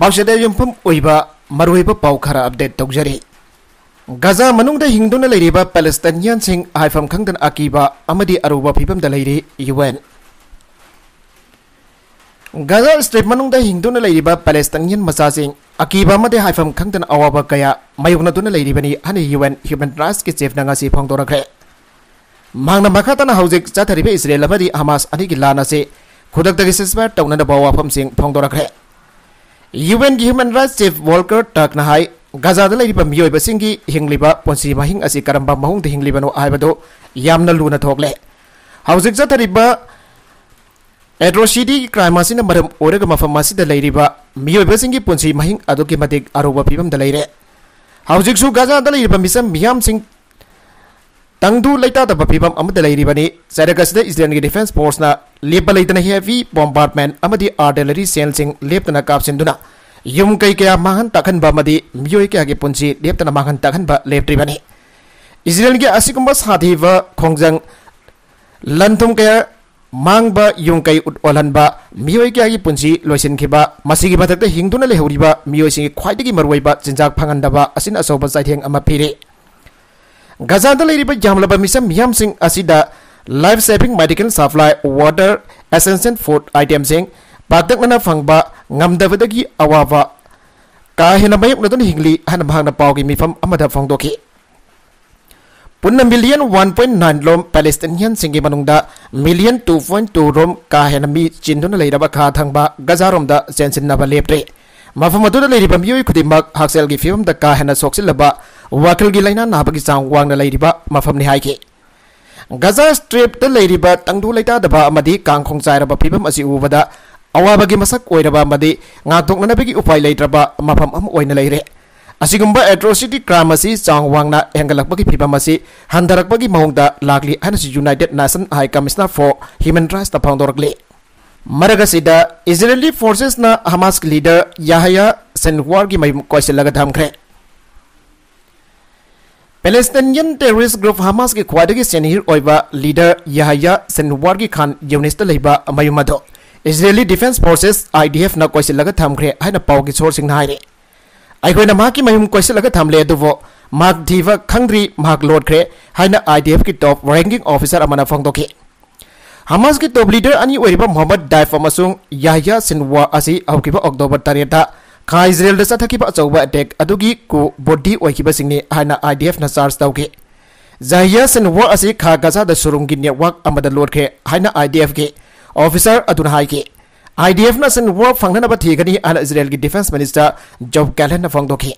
बाद पाउ खर अपडेट तौजरी गजा मनु हिंदू लेरीब पेलेस्तनी हाफम खंग अकीब अरुब फीवम यूएन गजा स्ट्रीप मनु हिंदू लेरीब पेलेस्तनी मचाजें अकीब हाफम खंग अवाब कया मयोगनी एन ह्यूमें राइट की चीफ नासी फोदे मांग मखाता हजि चाथरीब इसराल हमास अ लाने खुदक सेस्पायर तौन वाफम फोदे UN gi human rights chief Volker Turk na hai Gaza da leiriba miyoibasingi hingliba ponsi mahing asi karamba mahung de hinglibano haibado yamna luna thokle haujik za thariba atrocity crime असिना मरम ओरग मफम असिदा लैरिबा मियोइबसिंगी पुंसी महिंग अदुकी मदिक अरोबा पिबम द लैरे हाउजिकसु गाजा द लैरिबा मिसम मियाम सिंग तंगदु लैता द पिबम अमद लैरिबनी सैरगस द इजराइल डिफेंस फोर्स ना लेप लेपल हेवी बॉम्बार्टमेंट आर्टिलरी सेल लेपन का यू कई क्या माहन तखनबी मो क्या पुनः लेपन माहन तखन लेप्रीबी इजरायल के अगुब साधीब खोजंग लंथम क्या मांग यू कई ओल मो क्या पुनः लोसनब मधक हिंदू लेहरीब मोयी खाई चिंजा फंगब अचौब चाइथें फिर गजाद लेरीब यामलब मिसम यामसिंग life saving medical supply water essential food ꯑꯥꯏꯇꯦꯝꯁꯤꯡ ꯄꯥꯛꯇꯛꯅꯅ ꯐꯪꯕ ꯉꯝꯗꯕꯗꯒꯤ ꯑꯋꯥꯕ ꯀꯥ ꯍꯦꯟꯅ ꯃꯥꯌꯣꯛꯅꯗꯨꯅ ꯍꯤꯡꯂꯤ ꯍꯥꯏꯅ ꯃꯍꯥꯛꯅ ꯄꯥꯎꯒꯤ ꯃꯤꯐꯝ ꯑꯃꯗ ꯐꯣꯡꯗꯣꯛꯈꯤ ꯄꯨꯟꯅ ꯃꯤꯂꯤꯌꯟ ꯋꯥꯟ ꯄꯣꯏꯟ ꯅꯥꯏꯟ ꯂꯣꯝ ꯄꯦꯂꯦꯁꯇꯤꯅꯤꯌꯟꯁꯤꯡꯒꯤ ꯃꯅꯨꯡꯗ ꯃꯤꯂꯤꯌꯟ ꯇꯨ ꯄꯣꯏꯟ ꯇꯨ ꯔꯣꯝ ꯀꯥ ꯍꯦꯟꯅ ꯃꯤ ꯆꯤꯟꯗꯨꯅ ꯂꯩꯔꯕ ꯈꯥ ꯊꯪꯕ ꯒꯖꯥꯔꯣꯝꯗ ꯆꯦꯟꯁꯤꯟꯅꯕ ꯂꯦꯞꯇ꯭ꯔꯦ ꯃꯐꯝ ꯑꯗꯨꯗ ꯂꯩꯔꯤꯕ ꯃꯤꯑꯣꯏ ꯈꯨꯗꯤꯡꯃꯛ ꯍꯛꯁꯦꯜꯒꯤ ꯐꯤꯕꯝꯗ ꯀꯥ ꯍꯦꯟꯅ ꯁꯣꯛꯆꯤꯜꯂꯕ ꯋꯥꯈꯜꯒꯤ ꯂꯩꯅꯥ ꯅꯥꯕꯒꯤ ꯆꯥꯡ ꯋꯥꯡꯅ ꯂꯩꯔꯤꯕ ꯃꯐꯝꯅꯤ ꯍꯥꯏꯈꯤ ꯒꯖꯥ ꯁ꯭ꯇ꯭ꯔꯤꯞꯇ ꯂꯩꯔꯤꯕ ꯇꯪꯗꯨ ꯂꯩꯇꯥꯗꯕ ꯑꯃꯗꯤ ꯀꯥꯡ ꯈꯣꯡꯆꯥꯏꯔꯕ ꯐꯤꯚꯝ ꯑꯁꯤ ꯎꯕꯗ ꯑꯋꯥꯕꯒꯤ ꯃꯁꯛ ꯑꯣꯏꯔꯕ ꯑꯃꯗꯤ ꯉꯥꯛꯊꯣꯛꯅꯅꯕꯒꯤ ꯎꯄꯥꯏ ꯂꯩꯇ꯭ꯔꯕ ꯃꯐꯝ ꯑꯃ ꯑꯣꯏꯅ ꯂꯩꯔꯦ ꯑꯁꯤꯒꯨꯝꯕ ꯑꯦꯇ꯭ꯔꯣꯁꯤꯇꯤ ꯀ꯭ꯔꯥꯏꯝ ꯑꯁꯤ ꯆꯥꯡ ꯋꯥꯡꯅ ꯍꯦꯟꯒꯠꯂꯛꯄꯒꯤ ꯐꯤꯚꯝ ꯑꯁꯤ ꯍꯟꯊꯔꯛꯄꯒꯤ ꯃꯑꯣꯡꯗ ꯂꯥꯛꯂꯤ ꯍꯥꯏꯅꯁꯨ united nation high commissioner for human ꯔꯥꯏꯠꯁꯇ ꯐꯣꯡꯗꯣꯔꯛꯂꯤ ꯃꯔꯛ ꯑꯁꯤꯗ ꯏꯖꯔꯦꯂꯤ ꯐꯣꯔꯁꯦꯁꯅ ꯍꯃꯥꯁꯀꯤ ꯂꯤꯗꯔ ꯌꯥꯍꯌꯥ ꯁꯦꯟꯋꯥꯔꯒꯤ ꯃꯌꯨꯝ ꯀꯣꯏꯁꯤꯜꯂꯒ ꯊꯝꯈ꯭ꯔꯦ Palestinian terrorist group Hamas ki khwaidagi senior oiba leader Yahya Sinwar ki khan Yunista leiba mayumado Israeli Defense Forces IDF na koisi laga thamgre haina pau ki source sing na haire aikoi na maki mayum koisi laga thamle aduvo mak diva khangri mak lord kre haina IDF ki top ranking officer amana phangdoki Hamas ki top leader ani oiba Muhammad Daif amasung Yahya Sinwar asi aukiba October tariyata खा Israel चथब अचौब attack अदुगी को बोडी I D F न charge तौगे जाहिया सेनवर्क असि खा गजा सुरूंग सुरुंगि नेटवर्क है आई डी एफ के ऑफिसर अदुन हाइके आईडीएफ ना सेनवर्क फंगनब थीगनि हाना इजराइल की डिफेंस मिनिस्टर जॉब कैलन ना फंगदोखे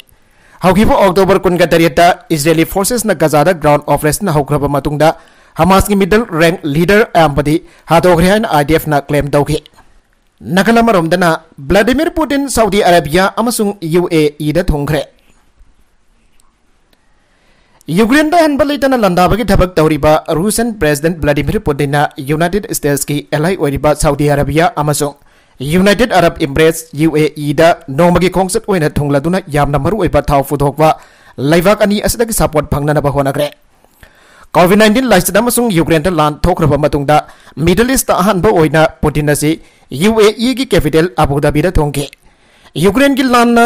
हौगिब अक्टोबर कुनगा तरह इजराइली फोर्सेस ना गजा ग्राउंड ऑपरेशन होमास की मिडल रैंक लीडर अम्बदी हादोगरे हाना आईडीएफ ना क्लेम दौगे ꯅꯥꯀꯜꯂꯝꯔꯣꯝꯗꯅ ꯚ꯭ꯂꯥꯗꯤꯃꯤꯔ ꯄꯨꯇꯤꯟ ꯁꯥꯎꯗꯤ ꯑꯔꯥꯕꯤꯌꯥ ꯑꯃꯁꯨꯡ ꯌꯨ ꯑꯦ ꯏꯗ ꯊꯨꯡꯈ꯭ꯔꯦ ꯌꯨꯀ꯭ꯔꯦꯟꯗ ꯍꯟꯕ ꯂꯩꯇꯅ ꯂꯥꯟꯗꯥꯕꯒꯤ ꯊꯕꯛ ꯇꯧꯔꯤꯕ ꯔꯨꯁꯤꯌꯟ ꯄ꯭ꯔꯦꯁꯤꯗꯦꯟꯠ ꯚ꯭ꯂꯥꯗꯤꯃꯤꯔ ꯄꯨꯇꯤꯟꯅ ꯌꯨꯅꯥꯏꯇꯦꯠ ꯁ꯭ꯇꯦꯠꯁꯀꯤ ꯑꯦꯂꯥꯏ ꯑꯣꯏꯔꯤꯕ ꯁꯥꯎꯗꯤ ꯑꯔꯥꯕꯤꯌꯥ ꯑꯃꯁꯨꯡ ꯌꯨꯅꯥꯏꯇꯦꯠ ꯑꯔꯕ ꯏꯝꯕ꯭ꯔꯦꯁ ꯌꯨ ꯑꯦ ꯏꯗ ꯅꯣꯡꯃꯒꯤ ꯈꯣꯡꯆꯠ ꯑꯣꯏꯅ ꯊꯨꯡꯂꯗꯨꯅ ꯌꯥꯝꯅ ꯃꯔꯨꯑꯣꯏꯕ ꯊꯥꯎ ꯄꯨꯊꯣꯛꯄ ꯂꯩꯕꯥꯛ ꯑꯅꯤ ꯑꯁꯤꯗꯒꯤ ꯁꯄꯣꯔꯠ ꯐꯪꯅꯅꯕ ꯍꯣꯠꯅꯈ꯭ꯔꯦ ꯀꯣꯚꯤꯗ ꯅꯥꯏꯟꯇꯤꯟ ꯂꯥꯏꯆꯠ ꯑꯃꯁꯨꯡ ꯌꯨꯀ꯭ꯔꯦꯟꯗ ꯂꯥꯟ ꯊꯣꯛꯈ꯭ꯔꯕ ꯃꯇꯨꯡꯗ ꯃꯤꯗꯜ ꯏꯁꯇ ꯑꯍꯥꯟꯕ ꯑꯣꯏꯅ ꯄꯨꯇꯤꯟ ꯑꯁꯤ ꯌꯨ ꯑꯦ ꯏꯒꯤ ꯀꯦꯄꯤꯇꯦꯜ ꯑꯕꯨꯗꯥꯕꯤꯗ ꯊꯣꯡꯈꯤ ꯌꯨꯀ꯭ꯔꯦꯟꯒꯤ ꯂꯥꯟꯅ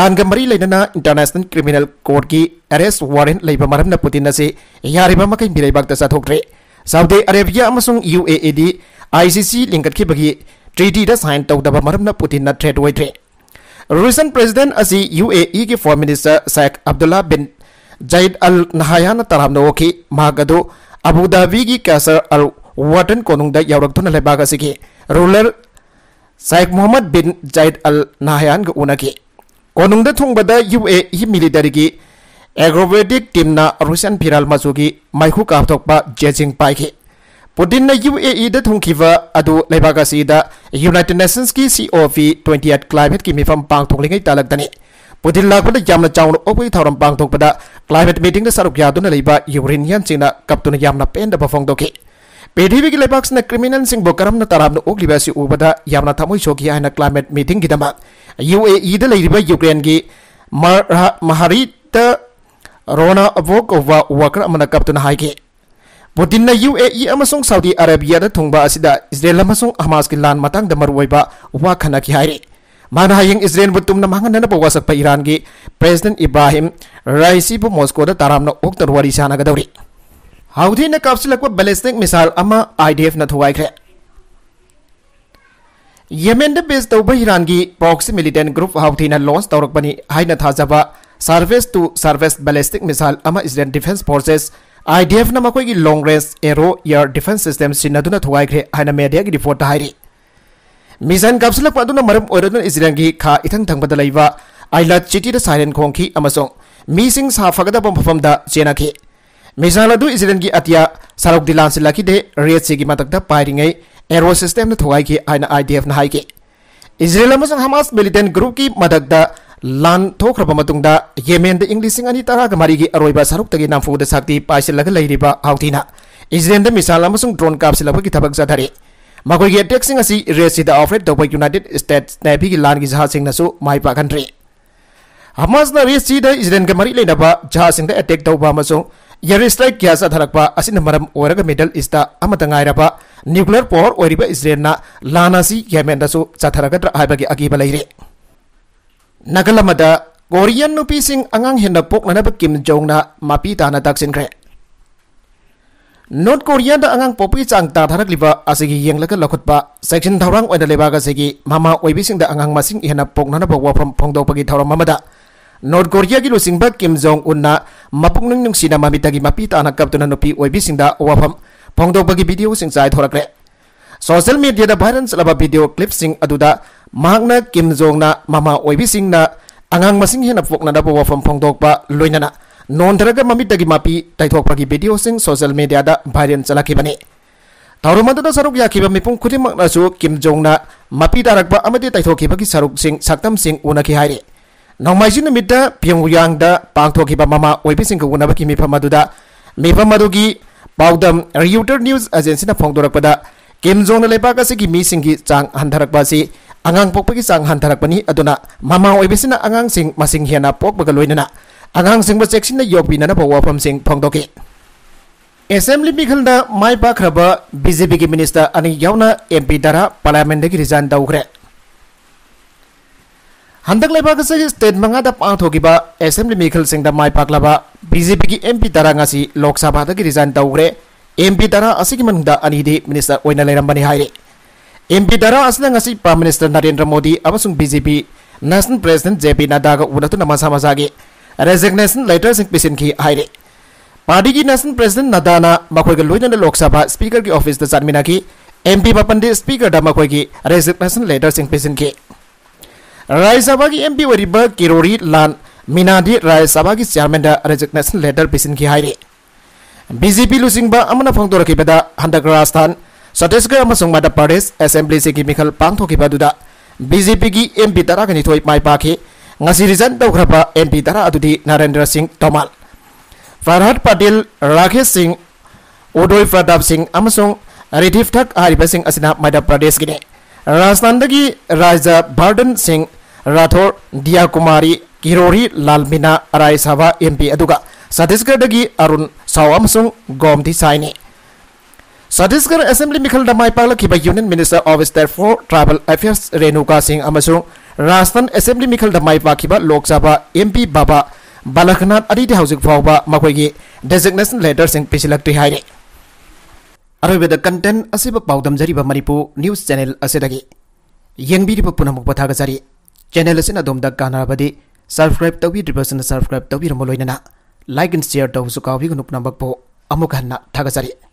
ꯂꯥꯟꯒ ꯃꯔꯤ ꯂꯩꯅꯅ ꯏꯟꯇꯔꯅꯦꯁꯅꯦꯜ ꯀ꯭ꯔꯤꯃꯤꯅꯦꯜ ꯀꯣꯔꯠꯀꯤ ꯑꯦꯔꯦꯁ ꯋꯥꯔꯦꯟ ꯂꯩꯕ ꯃꯔꯝꯅ ꯄꯨꯇꯤꯟ ꯑꯁꯤ ꯌꯥꯔꯤꯕ ꯃꯈꯩ ꯃꯤꯔꯩꯕꯥꯛꯇ ꯆꯥꯊꯣꯛꯇ꯭ꯔꯦ ꯁꯥꯎꯗꯤ ꯑꯔꯦꯕꯤꯌꯥ ꯑꯃꯁꯨꯡ ꯌꯨ ꯑꯦ ꯏꯗꯤ ꯑꯥꯏ ꯁꯤ ꯁꯤ ꯂꯤꯡꯈꯠꯈꯤꯕꯒꯤ ꯇ꯭ꯔꯤꯇꯤꯗ ꯁꯥꯏꯟ ꯇꯧꯗꯕ ꯃꯔꯝꯅ ꯄꯨꯇꯤꯟꯅ ꯊ꯭ꯔꯦꯠ ꯑꯣꯏꯗ꯭ꯔꯦ ꯔꯨꯁꯤꯌꯟ ꯄ꯭ꯔꯦꯁꯤꯗꯦꯟꯠ ꯑꯁꯤ ꯌꯨ ꯑꯦ ꯏꯒꯤ foreign minister Sheikh Abdullah bin Zayed Al Nahyan तराम ओखी अबूधाबी की कैसर अल वटन कोनुंग यौरक्न लेबाग ruler Sheikh Mohammed bin Zayed Al Nahyan उनकी कोनुंग थोंबद यू ए मिलीटरी की एग्रोवेटिक टीम रुसन फिराल मचू की माइकू काप जेजिंग पाई ने यू ए ईद यूनाइटेड नेशंस की C O P twenty eight climate की मीफम पाथोली तलगदनी पुतिन लाग यामना चाउन ओपई थाउरम मीटिंग सरुक यादुन लेबा यूक्रेन यान चिना कपतुन यामना पृथ्वी की लेपाक्स ने क्रिमिनल सिंह बो करम तराब मीटिंग की दमक यूएई द लेरिबा यूक्रेन की महारीत रोना अबोकोवा वर्कर अमना कपतुन हाइगे पुतिन यूएई अमसोंग माना हिंग इज्रेल बुतुम नमांग ने पोगा सक पईरान गे प्रेसिडेंट इब्राहिम राइसी बु मॉस्को द ताराम न ओक तरवारी साना गदौरी हाउदि न कप्स लक व बैलिस्टिक मिसाइल अमा आईडीएफ न थवाइ खरे यमेन द बेस तो इरान गे प्रॉक्सी मिलिटेंट ग्रुप हाउदि न लॉन्च तौरक पनि हाइन थाजाबा surface to surface ballistic missile अमा इज्रेल डिफेंस फोर्सेस आईडीएफ न मखोय गे long range arrow air defence system सिनदुना थवाइ खरे हाइन मेडिया गे रिपोर्ट हाइरी ꯃꯤꯁꯟ ꯀꯥꯞꯁꯤꯜꯂꯛꯄ ꯑꯗꯨꯅ ꯃꯔꯝ ꯑꯣꯏꯔꯗꯨꯅ ꯏꯖꯔꯦꯜꯒꯤ ꯈꯥ ꯏꯊꯪ ꯊꯪꯕꯗ ꯂꯩꯕ ꯑꯥꯏꯂꯥꯠ ꯆꯤꯇꯤꯗ ꯁꯥꯏꯔꯦꯟ ꯈꯣꯡꯈꯤ ꯑꯃꯁꯨꯡ ꯃꯤꯁꯤꯡ ꯁꯥꯐꯒꯗꯕ ꯃꯐꯝꯗ ꯆꯦꯟꯅꯈꯤ ꯃꯤꯁꯥꯏꯜ ꯑꯗꯨ ꯏꯖꯔꯦꯜꯒꯤ ꯑꯇꯤꯌꯥ ꯁꯔꯨꯛꯇꯤ ꯂꯥꯟꯁꯤꯜꯂꯛꯈꯤꯗꯦ ꯔꯦꯠꯁꯤꯒꯤ ꯃꯊꯛꯇ ꯄꯥꯏꯔꯤꯉꯩ ꯑꯦꯔꯣ ꯁꯤꯁꯇꯦꯝꯅ ꯊꯨꯒꯥꯏꯈꯤ ꯍꯥꯏꯅ ꯑꯥꯏ ꯗꯤ ꯑꯦꯐꯅ ꯍꯥꯏꯈꯤ ꯏꯖꯔꯦꯜ ꯑꯃꯁꯨꯡ ꯍꯃꯥꯁ ꯃꯤꯂꯤꯇꯦꯟ ꯒ꯭ꯔꯨꯞꯀꯤ ꯃꯊꯛꯇ ꯂꯥꯟ ꯊꯣꯛꯈ꯭ꯔꯕ ꯃꯇꯨꯡꯗ ꯌꯦꯃꯦꯟꯗ ꯏꯪ ꯂꯤꯁꯤꯡ ꯑꯅꯤ ꯇꯔꯥꯒ ꯃꯔꯤꯒꯤ ꯑꯔꯣꯏꯕ ꯁꯔꯨꯛꯇꯒꯤ ꯅꯝꯐꯨꯗ ꯁꯛꯇꯤ ꯄꯥꯏꯁꯤꯜꯂꯒ ꯂꯩꯔꯤꯕ ꯍꯥꯎꯊꯤꯅ ꯏꯖꯔꯦꯜꯗ ꯃꯤꯁꯥꯏꯜ ꯑꯃꯁꯨꯡ ꯗ꯭ꯔꯣꯟ ꯀꯥꯞꯁꯤꯜꯂꯛꯄꯒꯤ ꯊꯕꯛ ꯆꯠꯊꯔꯤ मकई की अटेक्सी से ऑफरेट तब यूनाइटेड स्टेट नेवी की लागू जहाजू माई पाखंट्रे हमाजन रेस्ट इजरेल के मरी लेनाब जहाज अटेक एरिस्ट्राइक क्या सदरप मिडल इसब न्यूक्लियर पोर हो इजरेल लानासी यमें चाथरग्रबी अगीब लेर नगल कोरियन नुपी आगाम पोनब किम जो मापी तान तक्रे North Korea da angang popi chang ta tharak liba asigi yeng laka lakot pa section thaurang oida leba ga segi mama oibi sing da angang masing ihana pok nana pokwa from phongdo pagi mama mamada North Korea gi lusing ba Kim Jong Un na mapung nung nung sina mamita gi mapi ta nakap tuna nopi oibi sing da owa pagi video sing sai thorak re social media da viral laba video clip sing aduda magna Kim Jong na mama oibi sing na angang masing ihana pok nana pokwa from phongdo pa loinana non nontraga mamidagi mapi taithok pagi video sing social media da viral chalaki bani tarumanda da saruk yakiba mipung khuri makna su kim jong na mapi darakba amade taithok ki saruk sing saktam sing unaki haire nongmai jin mitta pyongyang da pangthok ba mama oibi sing ko unaki mipa maduda mipa madugi paudam reuters news agency na phongdorak pada kim jong na lepa ka si ki mising gi chang handarak ba angang pok ki sang handarak bani adona mama oibi na angang sing masing hianapok pokpa ga loinana ꯑꯉꯥꯡꯁꯤꯡꯕꯨ ꯆꯦꯛꯁꯤꯟꯅ ꯌꯣꯛꯄꯤꯅꯅꯕ ꯋꯥꯐꯝꯁꯤꯡ ꯐꯣꯡꯗꯣꯛꯈꯤ assembly ꯃꯤꯈꯜꯗ ꯃꯥꯏ ꯄꯥꯛꯈ꯭ꯔꯕ B J ꯄꯤꯒꯤ minister ꯑꯅꯤ ꯌꯥꯎꯅ M P ꯗꯔꯥ ꯄꯥꯔꯂꯥꯃꯦꯟꯗꯒꯤ resign ꯇꯧꯈ꯭ꯔꯦ ꯍꯟꯗꯛ ꯂꯩꯕꯥꯛ ꯑꯁꯤꯒꯤ ꯁ꯭ꯇꯦꯠ ꯃꯉꯥꯗ ꯄꯥꯡꯊꯣꯛꯈꯤꯕ ꯑꯦꯁꯦꯝꯕ꯭ꯂꯤ ꯃꯤꯈꯜꯁꯤꯡꯗ ꯃꯥꯏ ꯄꯥꯛꯂꯕ ꯕꯤ ꯖꯦ ꯄꯤꯒꯤ ꯑꯦꯝ ꯄꯤ ꯇꯔꯥ ꯉꯁꯤ ꯂꯣꯛ ꯁꯚꯥꯗꯒꯤ ꯔꯤꯖꯥꯏꯟ ꯇꯧꯈ꯭ꯔꯦ ꯑꯦꯝ ꯄꯤ ꯇꯔꯥ ꯑꯁꯤꯒꯤ ꯃꯅꯨꯡꯗ ꯑꯅꯤꯗꯤ ꯃꯤꯅꯤꯁꯇꯔ ꯑꯣꯏꯅ ꯂꯩꯔꯝꯕꯅꯤ ꯍꯥꯏꯔꯤ ꯑꯦꯝ ꯄꯤ ꯇꯔꯥ ꯑꯁꯤꯅ ꯉꯁꯤ ꯄ꯭ꯔꯥꯏꯝ ꯃꯤꯅꯤꯁꯇꯔ ꯅꯔꯦꯟꯗ꯭ꯔ ꯃꯣꯗꯤ ꯑꯃꯁꯨꯡ ꯕꯤ ꯖꯦ ꯄꯤ ꯅꯦꯁꯅꯦꯜ ꯄ꯭ꯔꯦꯁꯤꯗꯦꯟꯠ ꯖꯦ ꯄꯤ ꯅꯗꯥꯒ ꯎꯅꯗꯨꯅ ꯃꯁꯥ ꯃꯁꯥꯒꯤ resignation letter in pisin ki haire party की नेशनल प्रेसिडेंट नदाना मखोग लोजन लोक स्पीकर की ऑफिस चाटमी की एम पी मपंदी स्पीकर की रेजिग्नेशन लेटर सिंह पिसन की राज्यसभा की एम पी वरीब किरोरी लान मीनादी राज्यसभा की चेयरमें रेजिग्नेशन लेटर पिसन की हाई बीजेपी लुसिंग फोंदोरकीबद हंदक राजस्थान छत्तीसगढ़ मध्य प्रदेश एसेंब्ली से की मिखल पांथोकीबद बीजेपी की एम पी तरह माई पाखी ngasi rizan taukraba MP tara atudi Narendra Singh Tomal Farhad Patil Rakesh Singh Udoy Pratap Singh amasung Ritif Thak Haripa Singh asina Madhya Pradesh gine Rajasthan dagi Raja Bardhan Singh Rathor Diya Kumari Kirori Lalmina Arai Sabha MP aduga Chhattisgarh dagi Arun Saw amasung Gomthi Saini Chhattisgarh Assembly Mikhal Damai Pakla Kiba Union Minister of State for Tribal Affairs Renuka Singh amasung Rajasthan assembly मिखल माई पाखी लोक सभा M P बाबा बालाखनाथ अदी हौजिक फाव मखोगी designation letter पीछे पिछलक्टी है अरबद कंटें असिब पाउदम न्यूज चेनेल असेदगी यंगबीरिब पुनमुक पथागजारी चैनल असिन अदोमद कानाबदी सब्सक्राइब तौबिद्रिबसन सब्सक्राइब तौबिरमो लोइनना लाइक एंड शेयर तौसु का नुपनबक पो अमुक हन्ना